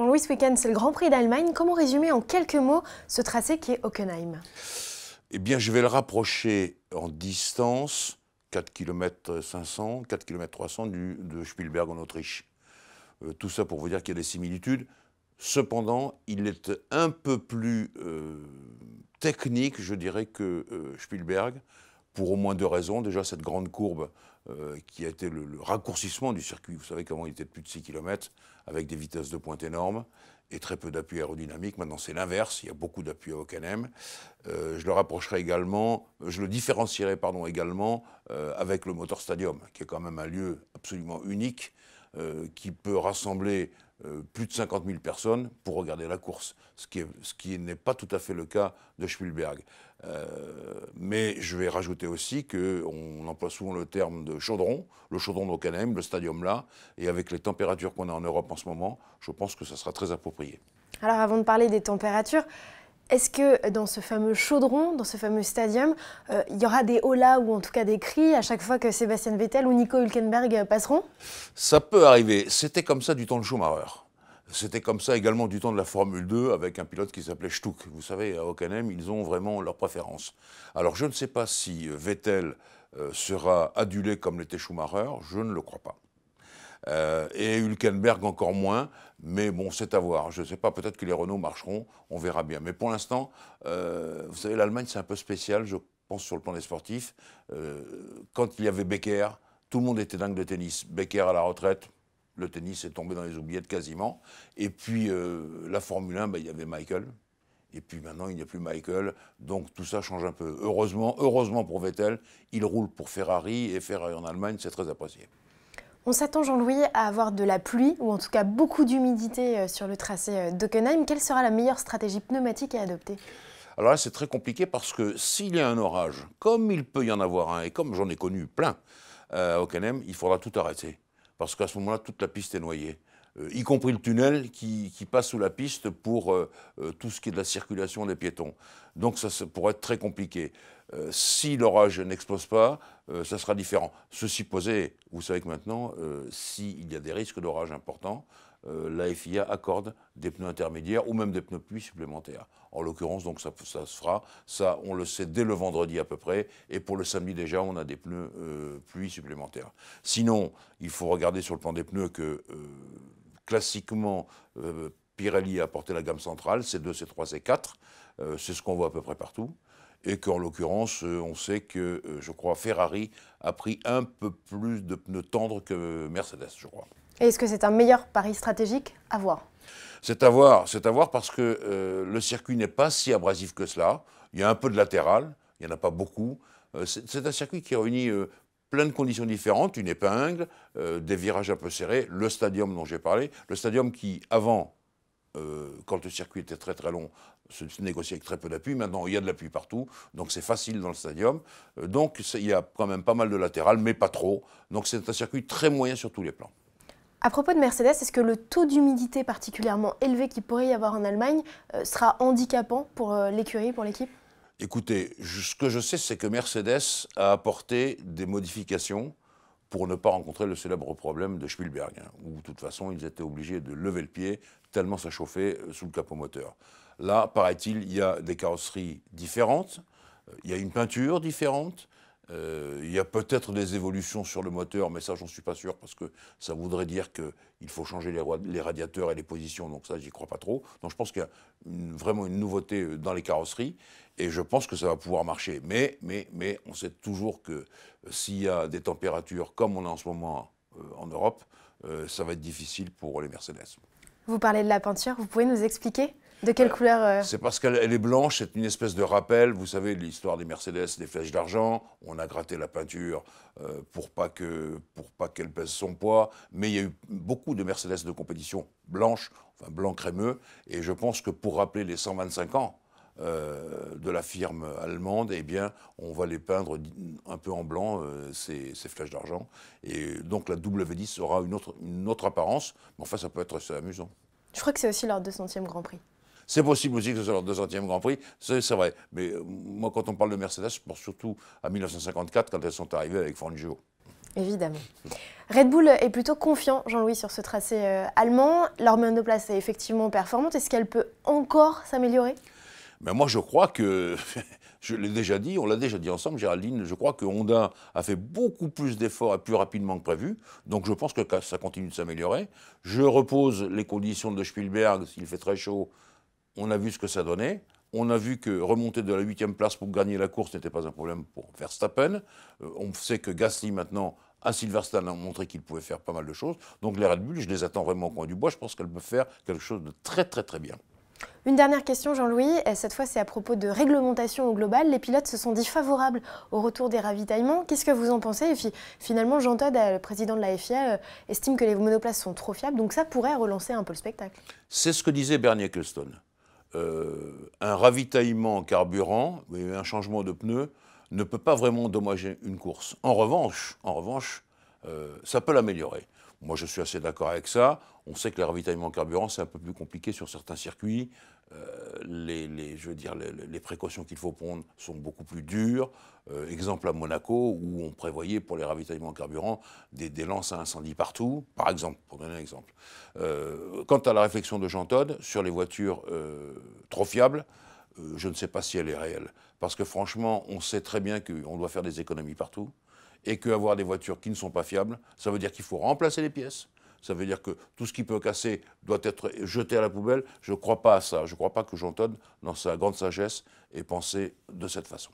Jean-Louis, ce week-end, c'est le Grand Prix d'Allemagne. Comment résumer en quelques mots ce tracé qui est Hockenheim Eh bien, je vais le rapprocher en distance, 4 km 500, 4 km 300 du, de Spielberg en Autriche. Euh, tout ça pour vous dire qu'il y a des similitudes. Cependant, il est un peu plus euh, technique, je dirais, que euh, Spielberg pour au moins deux raisons. Déjà, cette grande courbe euh, qui a été le, raccourcissement du circuit. Vous savez comment il était de plus de 6 km avec des vitesses de pointe énormes et très peu d'appui aérodynamique. Maintenant, c'est l'inverse. Il y a beaucoup d'appui à Hockenheim. Euh, je le rapprocherai également, je le différencierai pardon, également euh, avec le Motor Stadium, qui est quand même un lieu absolument unique qui peut rassembler plus de 50 000 personnes pour regarder la course, ce qui, n'est pas tout à fait le cas de Spielberg. Euh, mais je vais rajouter aussi qu'on emploie souvent le terme de chaudron, le chaudron d'Okanem, le stadium là, et avec les températures qu'on a en Europe en ce moment, je pense que ça sera très approprié. Alors avant de parler des températures, est-ce que dans ce fameux chaudron, dans ce fameux stadium, euh, il y aura des holas ou en tout cas des cris à chaque fois que Sébastien Vettel ou Nico Hülkenberg passeront Ça peut arriver. C'était comme ça du temps de Schumacher. C'était comme ça également du temps de la Formule 2 avec un pilote qui s'appelait Stuck. Vous savez, à Hockenheim, ils ont vraiment leur préférence. Alors je ne sais pas si euh, Vettel euh, sera adulé comme l'était Schumacher, je ne le crois pas. Euh, et Hülkenberg encore moins, mais bon, c'est à voir. Je ne sais pas, peut-être que les Renault marcheront, on verra bien. Mais pour l'instant, vous savez, l'Allemagne, c'est un peu spécial, je pense, sur le plan des sportifs. quand il y avait Becker, tout le monde était dingue de tennis. Becker à la retraite, le tennis est tombé dans les oubliettes quasiment. Et puis euh, la Formule 1, bah, il y avait Michael. Et puis maintenant, il n'y a plus Michael. Donc tout ça change un peu. Heureusement, heureusement pour Vettel, il roule pour Ferrari. Et Ferrari en Allemagne, c'est très apprécié. On s'attend, Jean-Louis, à avoir de la pluie, ou en tout cas beaucoup d'humidité euh, sur le tracé euh, d'Ockenheim. Quelle sera la meilleure stratégie pneumatique à adopter alors là, c'est très compliqué parce que s'il y a un orage, comme il peut y en avoir un, et comme j'en ai connu plein à Ockenheim, il faudra tout arrêter parce qu'à ce moment-là, toute la piste est noyée. Euh, y compris le tunnel qui, passe sous la piste pour euh, euh, tout ce qui est de la circulation des piétons. Donc ça, ça pourrait être très compliqué. si l'orage n'explose pas, ça sera différent. Ceci posé, vous savez que maintenant, s'il y a des risques d'orage importants, euh, la FIA accorde des pneus intermédiaires ou même des pneus pluie supplémentaires. En l'occurrence, donc ça, se fera. Ça, on le sait dès le vendredi à peu près. Et pour le samedi déjà, on a des pneus euh, pluie supplémentaires. Sinon, il faut regarder sur le plan des pneus que euh, classiquement, Pirelli a porté la gamme centrale, c'est 2 C3, C4. C'est ce qu'on voit à peu près partout et qu'en l'occurrence, on sait que, je crois, Ferrari a pris un peu plus de pneus tendres que Mercedes, je crois. Est-ce que c'est un meilleur pari stratégique à voir C'est à voir, c'est à voir parce que euh, le circuit n'est pas si abrasif que cela. Il y a un peu de latéral, il n'y en a pas beaucoup. Euh, c'est un circuit qui réunit euh, plein de conditions différentes, une épingle, des virages un peu serrés, le stadium dont j'ai parlé, le stadium qui, avant, quand le circuit était très très long, se négociait avec très peu d'appui. Maintenant, il y a de l'appui partout, donc c'est facile dans le stadium. Donc, il y a quand même pas mal de latéral, mais pas trop. Donc, c'est un circuit très moyen sur tous les plans. À propos de Mercedes, est-ce que le taux d'humidité particulièrement élevé qu'il pourrait y avoir en Allemagne euh, sera handicapant pour euh, l'écurie, pour l'équipe Écoutez, ce que je sais, c'est que Mercedes a apporté des modifications pour ne pas rencontrer le célèbre problème de Spielberg, hein, où de toute façon ils étaient obligés de lever le pied tellement ça chauffait euh, sous le capot moteur. Là, paraît-il, il y a des carrosseries différentes, il y a une peinture différente, euh, il y a peut-être des évolutions sur le moteur, mais ça, j'en suis pas sûr, parce que ça voudrait dire qu'il faut changer les, radiateurs et les positions, donc ça, j'y crois pas trop. Donc je pense qu'il y a vraiment une nouveauté euh, dans les carrosseries, et je pense que ça va pouvoir marcher. Mais, on sait toujours que euh, s'il y a des températures comme on a en ce moment en Europe, ça va être difficile pour les Mercedes. Vous parlez de la peinture, vous pouvez nous expliquer de quelle couleur euh C'est parce qu'elle est blanche, c'est une espèce de rappel. Vous savez, l'histoire des Mercedes, des flèches d'argent. On a gratté la peinture euh, pour pas que pour pas qu'elle pèse son poids. Mais il y a eu beaucoup de Mercedes de compétition blanches, enfin blanc crémeux. Et je pense que pour rappeler les 125 ans euh, de la firme allemande, eh bien, on va les peindre un peu en blanc, ces, flèches d'argent. Et donc la W10 aura une autre, une autre apparence, mais enfin, ça peut être assez amusant. Je crois que c'est aussi leur 200e Grand Prix. C'est possible aussi que ce soit leur 200e Grand Prix, c'est vrai. Mais euh, moi, quand on parle de Mercedes, je pense surtout à 1954, quand elles sont arrivées avec Fangio. Évidemment. Red Bull est plutôt confiant, Jean-Louis, sur ce tracé euh, allemand. Leur monoplace est effectivement performante. Est-ce qu'elle peut encore s'améliorer Mais ben, Moi, je crois que, je l'ai déjà dit, on l'a déjà dit ensemble, Géraldine, je crois que Honda a fait beaucoup plus d'efforts et plus rapidement que prévu. Donc, je pense que ça continue de s'améliorer. Je repose les conditions de Spielberg, s'il fait très chaud, on a vu ce que ça donnait. On a vu que remonter de la huitième place pour gagner la course n'était pas un problème pour Verstappen. Euh, on sait que Gasly, maintenant, à Silverstone, a montré qu'il pouvait faire pas mal de choses. Donc les Red Bull, je les attends vraiment au coin du bois. Je pense qu'elles peuvent faire quelque chose de très, très, très bien. Une dernière question, Jean-Louis. Cette fois, c'est à propos de réglementation au global. Les pilotes se sont dit favorables au retour des ravitaillements. Qu'est-ce que vous en pensez Et finalement, Jean Todd, euh, le président de la FIA, euh, estime que les monoplaces sont trop fiables. Donc, ça pourrait relancer un peu le spectacle. C'est ce que disait Bernie Ecclestone. Euh, un ravitaillement en carburant, un changement de pneu, ne peut pas vraiment dommager une course. En revanche, en revanche euh, ça peut l'améliorer. Moi, je suis assez d'accord avec ça. On sait que le ravitaillement en carburant, c'est un peu plus compliqué sur certains circuits. Euh, les, je veux dire, les, précautions qu'il faut prendre sont beaucoup plus dures. Euh, exemple à Monaco, où on prévoyait pour les ravitaillements en carburant des, lances à incendie partout, par exemple, pour donner un exemple. Euh, quant à la réflexion de Jean Todd sur les voitures trop fiables, je ne sais pas si elle est réelle. Parce que franchement, on sait très bien qu'on doit faire des économies partout et qu'avoir des voitures qui ne sont pas fiables, ça veut dire qu'il faut remplacer les pièces, ça veut dire que tout ce qui peut casser doit être jeté à la poubelle. Je ne crois pas à ça. Je ne crois pas que Jean dans sa grande sagesse, ait pensé de cette façon.